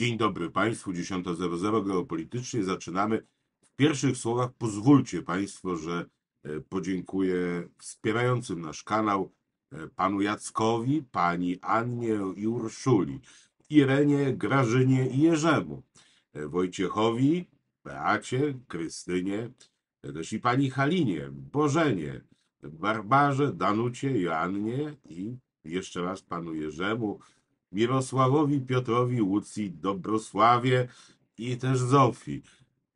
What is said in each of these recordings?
Dzień dobry Państwu, 10.00 geopolitycznie. Zaczynamy. W pierwszych słowach pozwólcie Państwo, że e, podziękuję wspierającym nasz kanał e, panu Jackowi, pani Annie i Urszuli, Irenie, Grażynie i Jerzemu, e, Wojciechowi, Beacie, Krystynie, też i pani Halinie, Bożenie, Barbarze, Danucie, Joannie i jeszcze raz panu Jerzemu, Mirosławowi, Piotrowi, Łucji, Dobrosławie i też Zofii.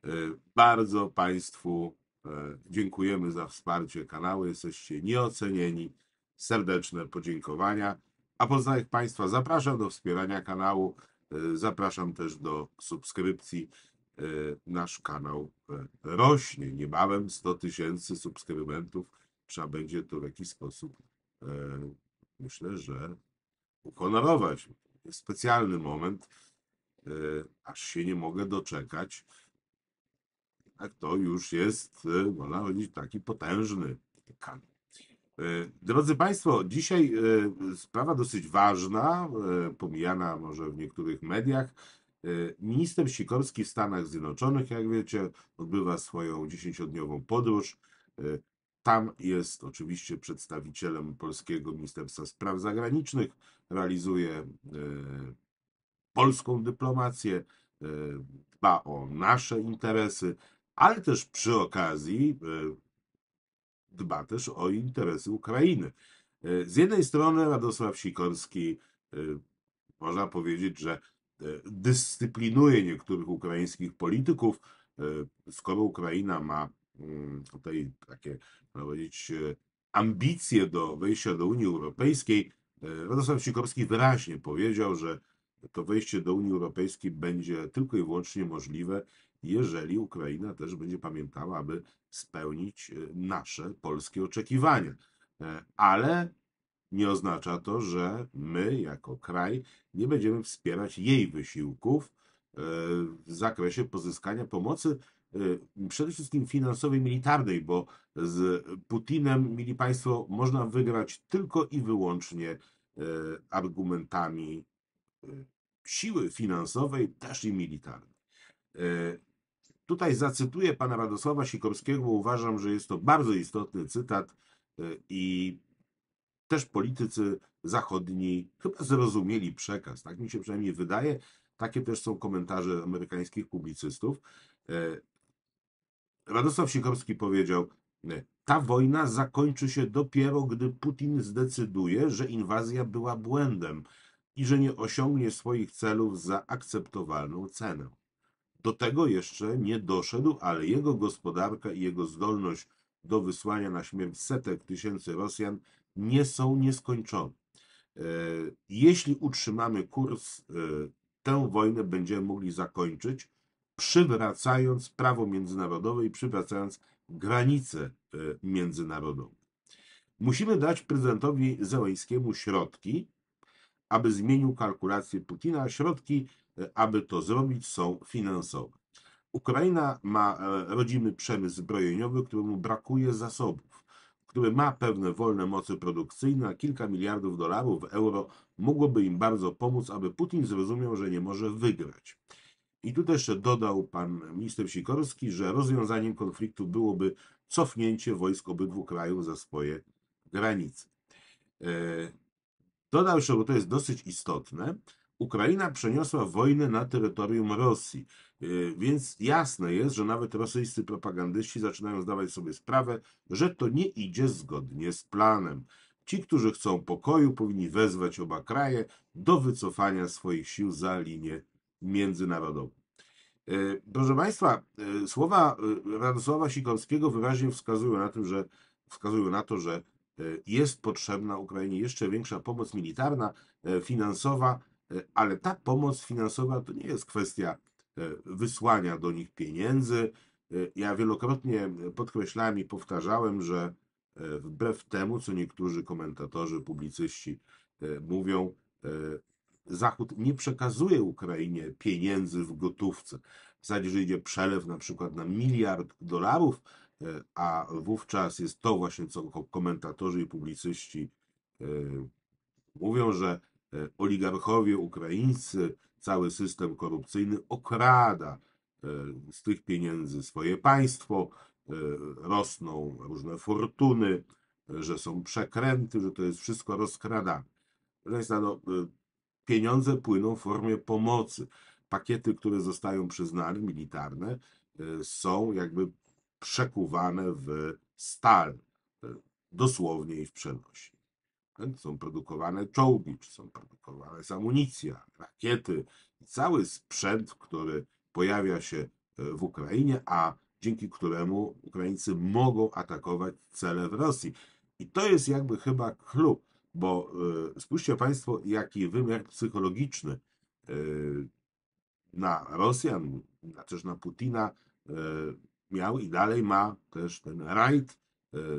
E, bardzo Państwu e, dziękujemy za wsparcie kanału. Jesteście nieocenieni. Serdeczne podziękowania. A poznanych Państwa zapraszam do wspierania kanału. E, zapraszam też do subskrypcji. Nasz kanał rośnie. Niebawem 100 tysięcy subskrybentów. Trzeba będzie to w jakiś sposób, myślę, że uhonorować. Jest specjalny moment, e, aż się nie mogę doczekać. Tak to już jest, e, można powiedzieć, taki potężny kanał. E, drodzy Państwo, dzisiaj sprawa dosyć ważna, pomijana może w niektórych mediach. Minister Sikorski w Stanach Zjednoczonych, jak wiecie, odbywa swoją dziesięciodniową podróż. Tam jest oczywiście przedstawicielem polskiego Ministerstwa Spraw Zagranicznych realizuje e, polską dyplomację, e, dba o nasze interesy, ale też przy okazji e, dba też o interesy Ukrainy. Z jednej strony Radosław Sikorski, można powiedzieć, że dyscyplinuje niektórych ukraińskich polityków, skoro Ukraina ma mm, tutaj takie, można powiedzieć, ambicje do wejścia do Unii Europejskiej, E, Radosław Sikorski wyraźnie powiedział, że to wejście do Unii Europejskiej będzie tylko i wyłącznie możliwe, jeżeli Ukraina też będzie pamiętała, aby spełnić e, nasze polskie oczekiwania. E, ale nie oznacza to, że my jako kraj nie będziemy wspierać jej wysiłków w zakresie pozyskania pomocy przede wszystkim finansowej, militarnej, bo z Putinem, mili Państwo, można wygrać tylko i wyłącznie E, argumentami e, siły finansowej, też i militarnej. E, tutaj zacytuję pana Radosława Sikorskiego, bo uważam, że jest to bardzo istotny cytat i też politycy zachodni chyba zrozumieli przekaz, tak mi się przynajmniej wydaje. Takie też są komentarze amerykańskich publicystów. Radosław Sikorski powiedział: ta wojna zakończy się dopiero, gdy Putin zdecyduje, że inwazja była błędem i że nie osiągnie swoich celów za akceptowalną cenę. Do tego jeszcze nie doszedł, ale jego gospodarka i jego zdolność do wysłania na śmierć setek tysięcy Rosjan nie są nieskończone. E, jeśli utrzymamy kurs, e, tę wojnę będziemy mogli zakończyć, przywracając prawo międzynarodowe i przywracając granice e, międzynarodowe. Musimy dać prezydentowi Zeleńskiemu środki, aby zmienił kalkulację Putina, środki, e, aby to zrobić, są finansowe. Ukraina ma e, rodzimy przemysł zbrojeniowy, któremu brakuje zasobów, który ma pewne wolne mocy produkcyjne, a kilka miliardów dolarów, euro mogłoby im bardzo pomóc, aby Putin zrozumiał, że nie może wygrać. I tutaj jeszcze dodał pan minister Sikorski, że rozwiązaniem konfliktu byłoby cofnięcie wojsk obydwu krajów za swoje granice. E, dodał jeszcze, bo to jest dosyć istotne, Ukraina przeniosła wojnę na terytorium Rosji, e, więc jasne jest, że nawet rosyjscy propagandyści zaczynają zdawać sobie sprawę, że to nie idzie zgodnie z planem. Ci, którzy chcą pokoju, powinni wezwać oba kraje do wycofania swoich sił za linię międzynarodowy. E, proszę Państwa, e, słowa e, Radosława Sikorskiego wyraźnie wskazują na, tym, że, wskazują na to, że jest potrzebna Ukrainie jeszcze większa pomoc militarna, finansowa, ale ta pomoc finansowa to nie jest kwestia wysłania do nich pieniędzy. Ja wielokrotnie podkreślałem i powtarzałem, że wbrew temu, co niektórzy komentatorzy, publicyści mówią, Zachód nie przekazuje Ukrainie pieniędzy w gotówce. W zasadzie, że idzie przelew na przykład na miliard dolarów, e, a wówczas jest to właśnie, co komentatorzy i publicyści e, mówią, że e, oligarchowie ukraińscy, cały system korupcyjny okrada z tych pieniędzy swoje państwo, rosną różne fortuny, że są przekręty, że to jest wszystko rozkradane. Proszę Państwa, no, Pieniądze płyną w formie pomocy. Pakiety, które zostają przyznane, militarne, e, są jakby przekuwane w stal, e, dosłownie i w przenośni. Są produkowane czołgi, czy są produkowane amunicja, rakiety i cały sprzęt, który pojawia się e, w Ukrainie, a dzięki któremu Ukraińcy mogą atakować cele w Rosji. I to jest jakby chyba klub. Bo e, spójrzcie Państwo, jaki wymiar psychologiczny e, na Rosjan, też na Putina e, miał i dalej ma też ten rajd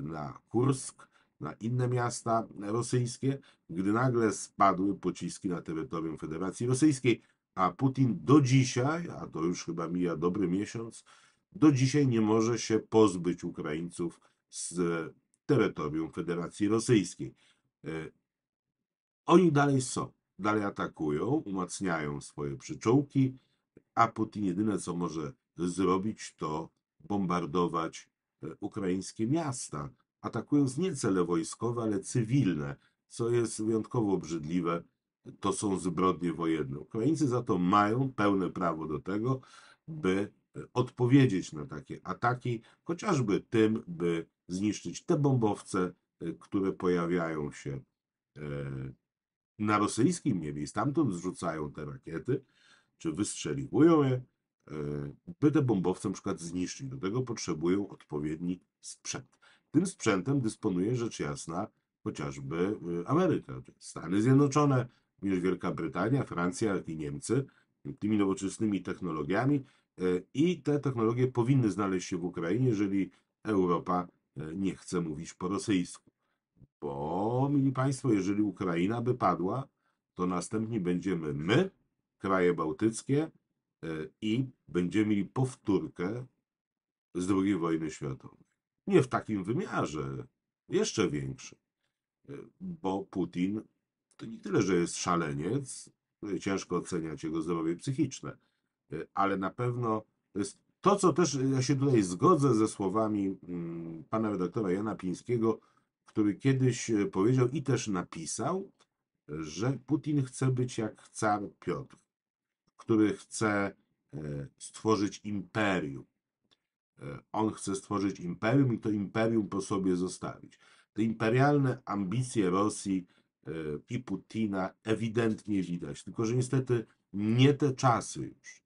na Kursk, na inne miasta rosyjskie, gdy nagle spadły pociski na terytorium Federacji Rosyjskiej, a Putin do dzisiaj, a to już chyba mija dobry miesiąc, do dzisiaj nie może się pozbyć Ukraińców z terytorium Federacji Rosyjskiej. E, oni dalej są, dalej atakują, umacniają swoje przyczółki, a Putin jedyne co może zrobić to bombardować e, ukraińskie miasta, atakując nie cele wojskowe, ale cywilne, co jest wyjątkowo obrzydliwe. To są zbrodnie wojenne. Ukraińcy za to mają pełne prawo do tego, by e, odpowiedzieć na takie ataki, chociażby tym, by zniszczyć te bombowce, Y, które pojawiają się e, na rosyjskim niebie i stamtąd zrzucają te rakiety, czy wystrzeliwują je, e, by te bombowce na przykład zniszczyć. Do tego potrzebują odpowiedni sprzęt. Tym sprzętem dysponuje rzecz jasna chociażby y, Ameryka, Stany Zjednoczone, również Wielka Brytania, Francja, i Niemcy, tymi nowoczesnymi technologiami e, i te technologie powinny znaleźć się w Ukrainie, jeżeli Europa nie chce mówić po rosyjsku. Bo, mili Państwo, jeżeli Ukraina by padła, to następni będziemy my, kraje bałtyckie e, i będziemy mieli powtórkę z II wojny światowej. Nie w takim wymiarze, jeszcze większym, e, bo Putin to nie tyle, że jest szaleniec, no ciężko oceniać jego zdrowie psychiczne, e, ale na pewno to jest to, co też ja się tutaj zgodzę ze słowami mm, pana redaktora Jana Pińskiego, który kiedyś e, powiedział i też napisał, że Putin chce być jak car Piotr, który chce e, stworzyć imperium. E, on chce stworzyć imperium i to imperium po sobie zostawić. Te imperialne ambicje Rosji i Putina ewidentnie widać, tylko że niestety nie te czasy już.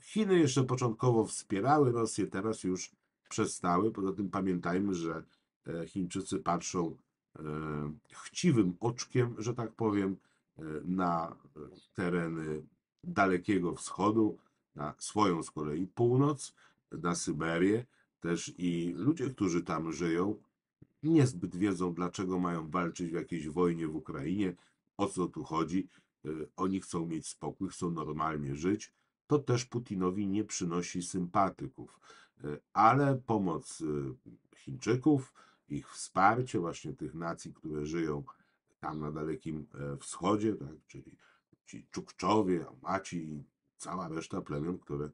Chiny jeszcze początkowo wspierały Rosję, teraz już przestały. Poza tym pamiętajmy, że E, Chińczycy patrzą e, chciwym oczkiem, że tak powiem, e, na tereny Dalekiego Wschodu, na swoją z kolei północ, na Syberię też i ludzie, którzy tam żyją, niezbyt wiedzą, dlaczego mają walczyć w jakiejś wojnie w Ukrainie, o co tu chodzi. Oni chcą mieć spokój, chcą normalnie żyć. To też Putinowi nie przynosi sympatyków, ale pomoc Chińczyków, ich wsparcie właśnie tych nacji, które żyją tam na Dalekim e, Wschodzie, tak, czyli ci Czukczowie, Maci i cała reszta plemion, które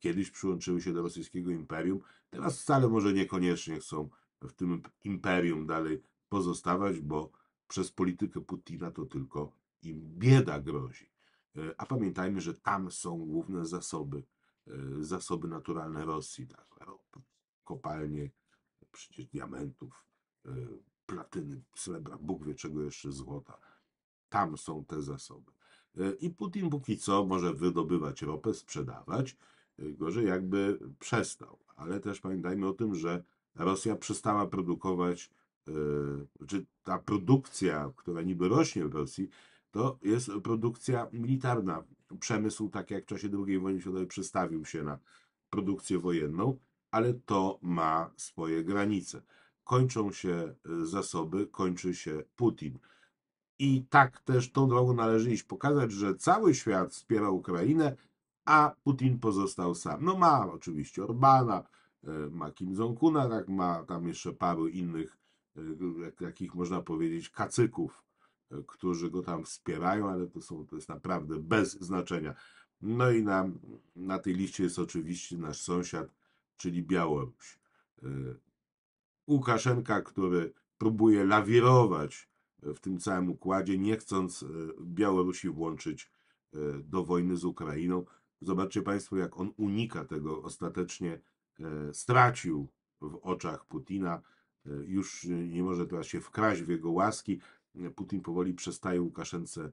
kiedyś przyłączyły się do rosyjskiego imperium, teraz wcale może niekoniecznie chcą w tym imperium dalej pozostawać, bo przez politykę Putina to tylko im bieda grozi. E, a pamiętajmy, że tam są główne zasoby, e, zasoby naturalne Rosji, tak, kopalnie przecież diamentów, e, platyny, srebra, Bóg wie czego jeszcze, złota. Tam są te zasoby. E, I Putin póki co może wydobywać ropę, sprzedawać, gorzej e, jakby przestał. Ale też pamiętajmy o tym, że Rosja przestała produkować, czy ta produkcja, która niby rośnie w Rosji, to jest produkcja militarna. Przemysł, tak jak w czasie II wojny światowej, przestawił się na produkcję wojenną ale to ma swoje granice. Kończą się y, zasoby, kończy się Putin. I tak też tą drogą należy iść, pokazać, że cały świat wspiera Ukrainę, a Putin pozostał sam. No ma oczywiście Orbana, y, ma Kim Jong-una, tak, ma tam jeszcze paru innych, y, jakich można powiedzieć, kacyków, którzy go tam wspierają, ale to, są, to jest naprawdę bez znaczenia. No i na, na tej liście jest oczywiście nasz sąsiad czyli Białoruś. Y, Łukaszenka, który próbuje lawirować y, w tym całym układzie, nie chcąc y, Białorusi włączyć do wojny z Ukrainą. Zobaczcie Państwo, jak on unika tego ostatecznie. Stracił w oczach Putina, już nie może teraz się wkraść w jego łaski. Putin powoli przestaje Łukaszence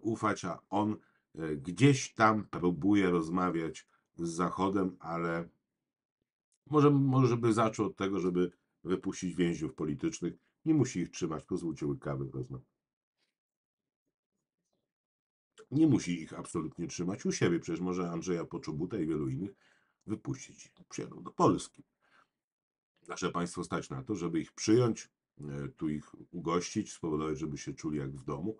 ufać, a on gdzieś tam próbuje rozmawiać z Zachodem, ale może, może by zaczął od tego, żeby wypuścić więźniów politycznych. Nie musi ich trzymać, pozwólcie łykawy wezmę. Nie musi ich absolutnie trzymać u siebie. Przecież może Andrzeja Poczobuta i wielu innych wypuścić. Przyjadą do Polski. Nasze państwo stać na to, żeby ich przyjąć, e, tu ich ugościć, spowodować, żeby się czuli jak w domu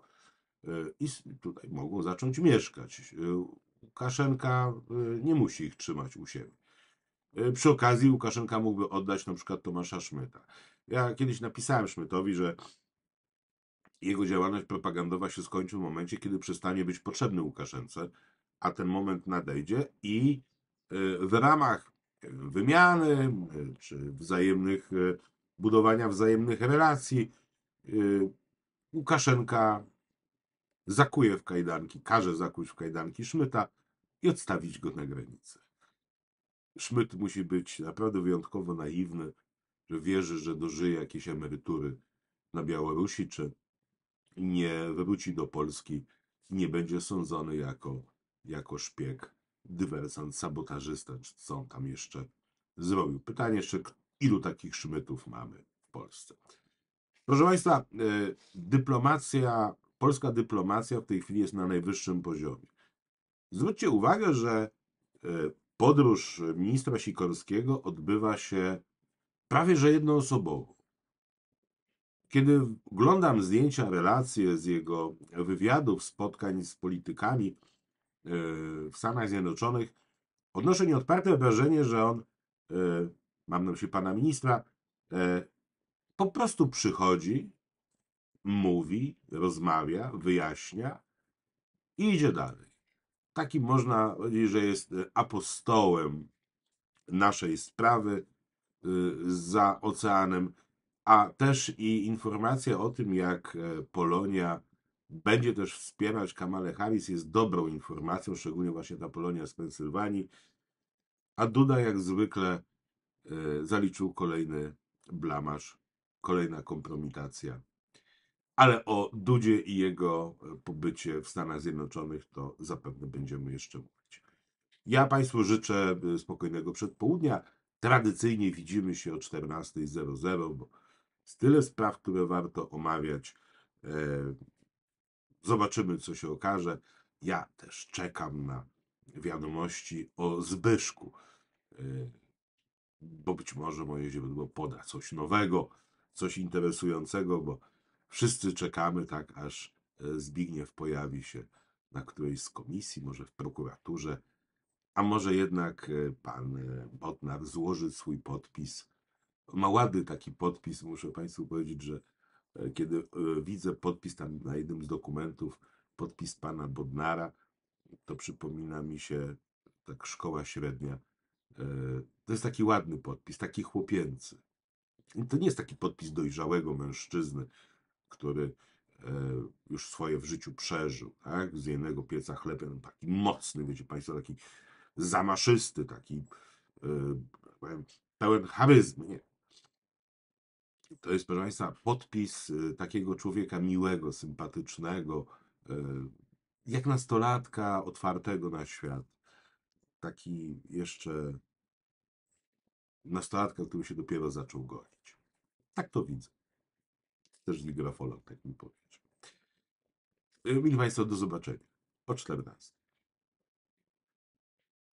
e, i tutaj mogą zacząć mieszkać. E, Łukaszenka nie musi ich trzymać u siebie. Y, przy okazji Łukaszenka mógłby oddać na przykład Tomasza Szmyta. Ja kiedyś napisałem Szmytowi, że jego działalność propagandowa się skończy w momencie, kiedy przestanie być potrzebny Łukaszence, a ten moment nadejdzie i y, w ramach wymiany y, czy wzajemnych budowania wzajemnych relacji Łukaszenka zakuje w kajdanki, każe zakuć w kajdanki Szmyta i odstawić go na granicę. Szmyt musi być naprawdę wyjątkowo naiwny, że wierzy, że dożyje jakiejś emerytury na Białorusi, czy nie wróci do Polski, i nie będzie sądzony jako, jako szpieg, dywersant, sabotażysta, czy co on tam jeszcze zrobił. Pytanie jeszcze, ilu takich szmytów mamy w Polsce. Proszę Państwa, e, dyplomacja, polska dyplomacja w tej chwili jest na najwyższym poziomie. Zwróćcie uwagę, że e, Podróż ministra Sikorskiego odbywa się prawie że jednoosobowo. Kiedy oglądam zdjęcia, relacje z jego wywiadów, spotkań z politykami e, w Stanach Zjednoczonych, odnoszę nieodparte wrażenie, że on, e, mam na myśli pana ministra, e, po prostu przychodzi, mówi, rozmawia, wyjaśnia i idzie dalej. Takim można powiedzieć, że jest e, apostołem naszej sprawy y, za oceanem, a też i informacja o tym, jak e, Polonia będzie też wspierać Kamale Harris jest dobrą informacją, szczególnie właśnie ta Polonia z Pensylwanii. A Duda jak zwykle e, zaliczył kolejny blamasz, kolejna kompromitacja. Ale o Dudzie i jego e, pobycie w Stanach Zjednoczonych to zapewne będziemy jeszcze mówić. Ja Państwu życzę e, spokojnego przedpołudnia. Tradycyjnie widzimy się o 14.00, bo jest tyle spraw, które warto omawiać. E, zobaczymy, co się okaże. Ja też czekam na wiadomości o Zbyszku, bo być może moje źródło poda coś nowego, coś interesującego, bo Wszyscy czekamy tak, aż e, Zbigniew pojawi się na którejś z komisji, może w prokuraturze, a może jednak e, pan e, Botnar złoży swój podpis. Ma ładny taki podpis, muszę Państwu powiedzieć, że kiedy widzę podpis tam na jednym z dokumentów, podpis pana Bodnara, to przypomina mi się tak szkoła średnia. To jest taki ładny podpis, taki chłopięcy. I to nie jest taki podpis dojrzałego mężczyzny, który e, już swoje w życiu przeżył, tak? Z jednego pieca chlebem, no taki mocny, wiecie Państwo, taki zamaszysty, taki e, pełen charyzmy. Nie. To jest, proszę Państwa, podpis e, takiego człowieka miłego, sympatycznego, jak nastolatka, otwartego na świat. Taki jeszcze nastolatka, który się dopiero zaczął goić. Tak to widzę też z Ligrafola, tak mi powiedzmy. Mili Państwo, do zobaczenia o 14.